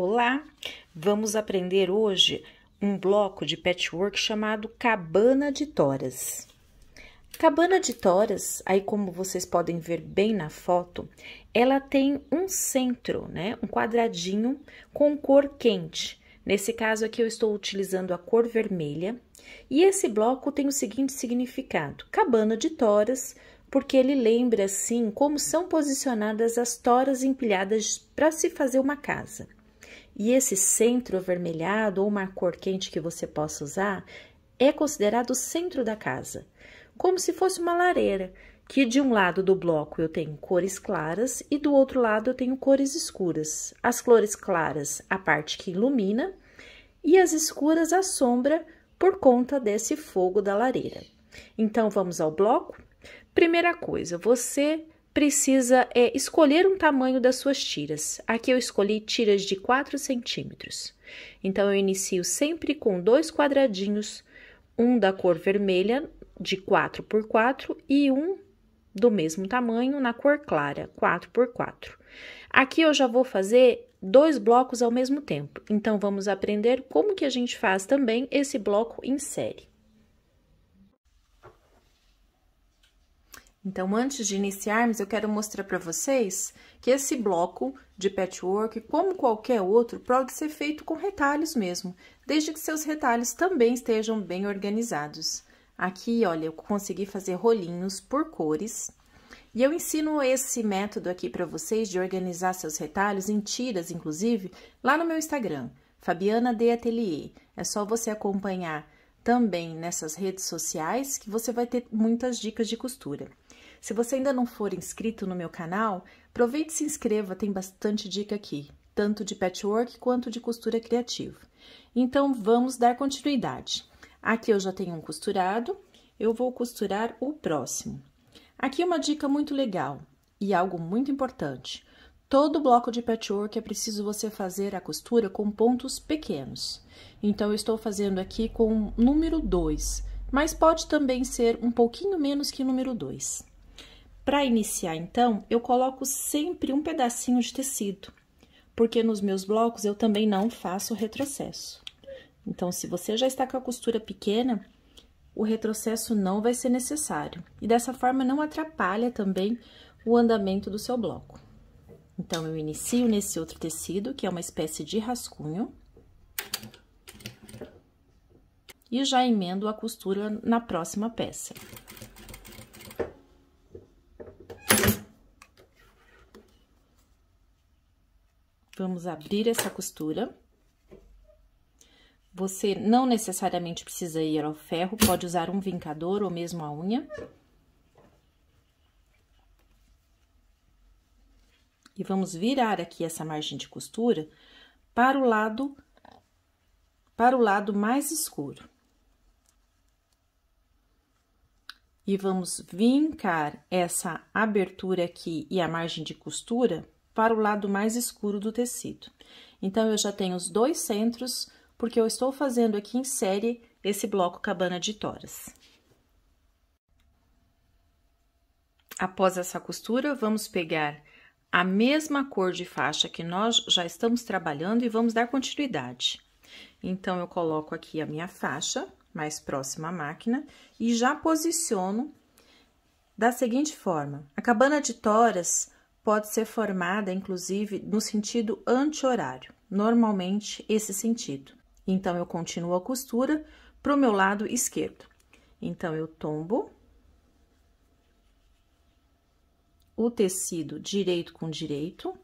Olá! Vamos aprender hoje um bloco de patchwork chamado Cabana de Toras. Cabana de Toras, aí como vocês podem ver bem na foto, ela tem um centro, né? Um quadradinho com cor quente. Nesse caso aqui eu estou utilizando a cor vermelha. E esse bloco tem o seguinte significado: Cabana de Toras porque ele lembra assim como são posicionadas as toras empilhadas para se fazer uma casa. E esse centro avermelhado ou uma cor quente que você possa usar é considerado o centro da casa, como se fosse uma lareira, que de um lado do bloco eu tenho cores claras e do outro lado eu tenho cores escuras. As cores claras, a parte que ilumina, e as escuras, a sombra, por conta desse fogo da lareira. Então, vamos ao bloco? Primeira coisa, você precisa é, escolher um tamanho das suas tiras. Aqui eu escolhi tiras de 4 centímetros. Então, eu inicio sempre com dois quadradinhos, um da cor vermelha, de 4 por 4, e um do mesmo tamanho na cor clara, 4 por 4. Aqui eu já vou fazer dois blocos ao mesmo tempo. Então, vamos aprender como que a gente faz também esse bloco em série. Então, antes de iniciarmos, eu quero mostrar para vocês que esse bloco de patchwork, como qualquer outro, pode ser feito com retalhos mesmo, desde que seus retalhos também estejam bem organizados. Aqui, olha, eu consegui fazer rolinhos por cores, e eu ensino esse método aqui para vocês de organizar seus retalhos em tiras, inclusive, lá no meu Instagram, Fabiana de Atelier. É só você acompanhar também nessas redes sociais que você vai ter muitas dicas de costura. Se você ainda não for inscrito no meu canal, aproveite e se inscreva, tem bastante dica aqui, tanto de patchwork quanto de costura criativa. Então, vamos dar continuidade. Aqui eu já tenho um costurado, eu vou costurar o próximo. Aqui é uma dica muito legal e algo muito importante. Todo bloco de patchwork é preciso você fazer a costura com pontos pequenos. Então, eu estou fazendo aqui com número 2, mas pode também ser um pouquinho menos que número 2. Para iniciar, então, eu coloco sempre um pedacinho de tecido, porque nos meus blocos eu também não faço retrocesso. Então, se você já está com a costura pequena, o retrocesso não vai ser necessário. E dessa forma, não atrapalha também o andamento do seu bloco. Então, eu inicio nesse outro tecido, que é uma espécie de rascunho. E já emendo a costura na próxima peça. Vamos abrir essa costura. Você não necessariamente precisa ir ao ferro, pode usar um vincador ou mesmo a unha. E vamos virar aqui essa margem de costura para o lado para o lado mais escuro. E vamos vincar essa abertura aqui e a margem de costura para o lado mais escuro do tecido. Então, eu já tenho os dois centros, porque eu estou fazendo aqui em série esse bloco cabana de toras. Após essa costura, vamos pegar a mesma cor de faixa que nós já estamos trabalhando e vamos dar continuidade. Então, eu coloco aqui a minha faixa, mais próxima à máquina, e já posiciono da seguinte forma. A cabana de toras pode ser formada, inclusive, no sentido anti-horário, normalmente esse sentido. Então, eu continuo a costura para o meu lado esquerdo. Então, eu tombo o tecido direito com direito.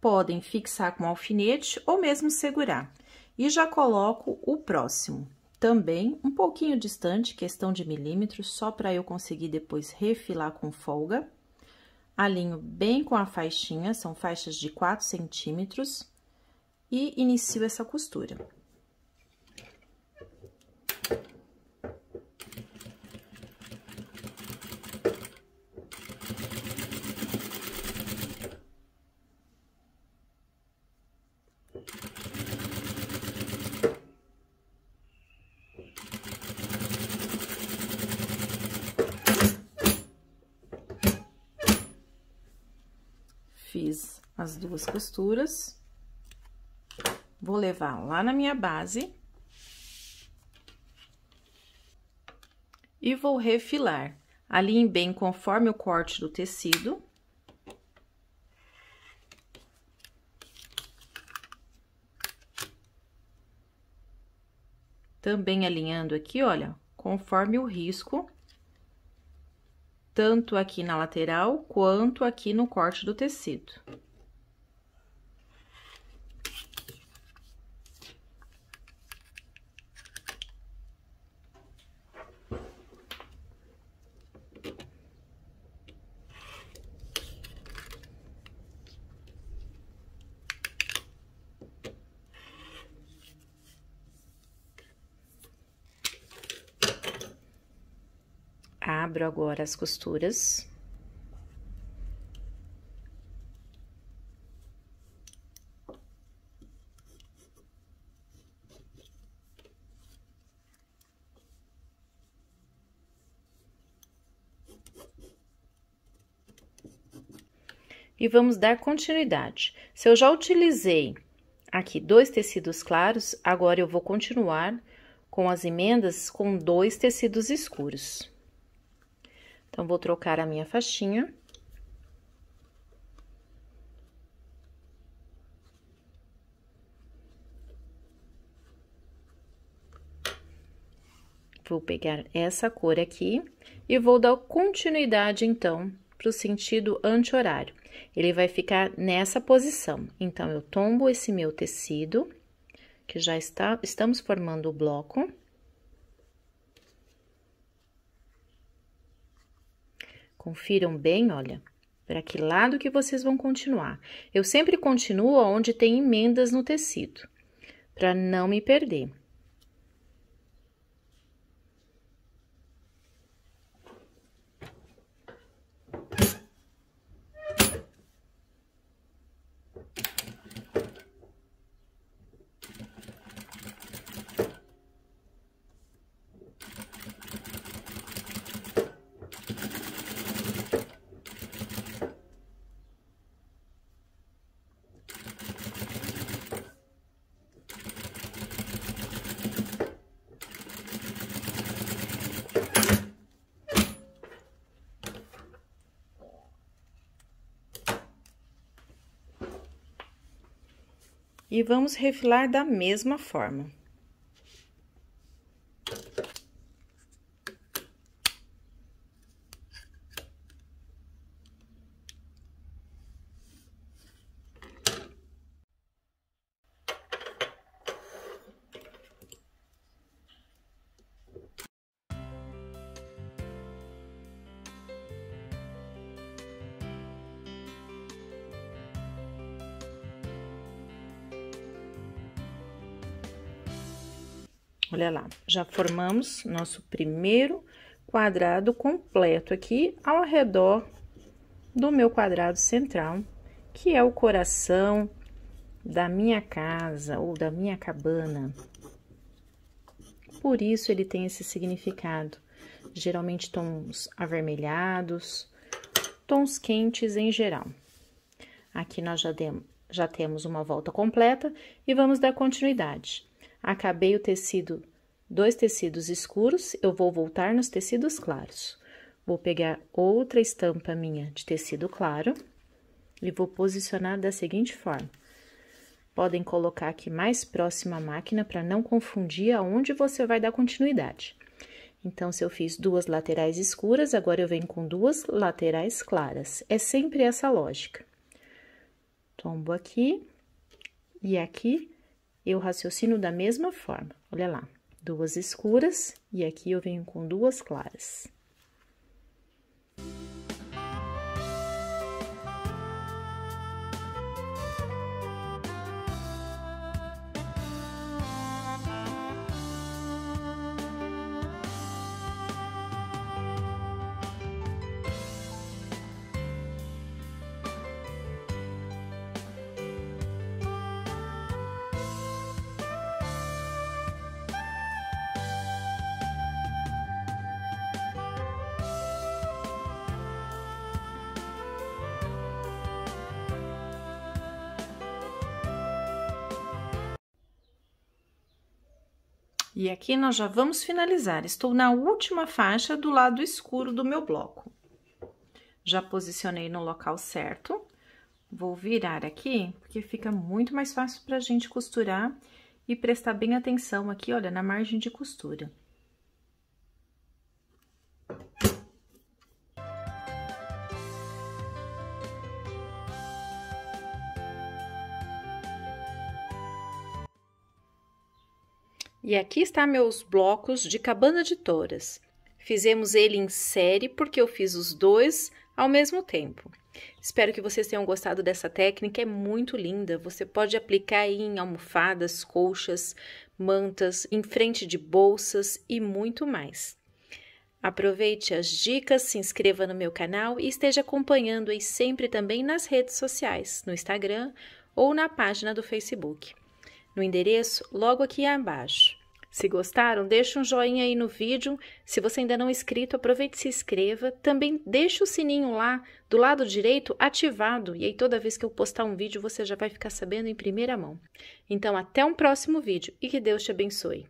Podem fixar com alfinete ou mesmo segurar. E já coloco o próximo, também um pouquinho distante, questão de milímetros, só para eu conseguir depois refilar com folga alinho bem com a faixinha, são faixas de 4 centímetros, e inicio essa costura. fiz as duas costuras. Vou levar lá na minha base. E vou refilar. Alinhe bem conforme o corte do tecido. Também alinhando aqui, olha, conforme o risco tanto aqui na lateral quanto aqui no corte do tecido. abro agora as costuras. E vamos dar continuidade. Se eu já utilizei aqui dois tecidos claros, agora eu vou continuar com as emendas com dois tecidos escuros. Então, vou trocar a minha faixinha. Vou pegar essa cor aqui e vou dar continuidade, então, para o sentido anti-horário. Ele vai ficar nessa posição. Então, eu tombo esse meu tecido, que já está, estamos formando o bloco. Confiram bem, olha, para que lado que vocês vão continuar. Eu sempre continuo onde tem emendas no tecido, para não me perder. e vamos refilar da mesma forma. Olha lá, já formamos nosso primeiro quadrado completo aqui ao redor do meu quadrado central, que é o coração da minha casa ou da minha cabana. Por isso ele tem esse significado. Geralmente tons avermelhados, tons quentes em geral. Aqui nós já, demos, já temos uma volta completa e vamos dar continuidade. Acabei o tecido dois tecidos escuros, eu vou voltar nos tecidos claros. Vou pegar outra estampa minha de tecido claro e vou posicionar da seguinte forma. Podem colocar aqui mais próximo à máquina para não confundir aonde você vai dar continuidade. Então, se eu fiz duas laterais escuras, agora eu venho com duas laterais claras. É sempre essa lógica. Tombo aqui e aqui eu raciocino da mesma forma. Olha lá duas escuras, e aqui eu venho com duas claras. E aqui nós já vamos finalizar. Estou na última faixa do lado escuro do meu bloco. Já posicionei no local certo. Vou virar aqui, porque fica muito mais fácil para a gente costurar e prestar bem atenção aqui, olha, na margem de costura. E aqui está meus blocos de cabana de toras. Fizemos ele em série porque eu fiz os dois ao mesmo tempo. Espero que vocês tenham gostado dessa técnica, é muito linda. Você pode aplicar em almofadas, colchas, mantas, em frente de bolsas e muito mais. Aproveite as dicas, se inscreva no meu canal e esteja acompanhando aí sempre também nas redes sociais, no Instagram ou na página do Facebook no endereço logo aqui abaixo. Se gostaram, deixe um joinha aí no vídeo. Se você ainda não é inscrito, aproveite e se inscreva. Também deixe o sininho lá do lado direito ativado, e aí toda vez que eu postar um vídeo você já vai ficar sabendo em primeira mão. Então, até um próximo vídeo e que Deus te abençoe.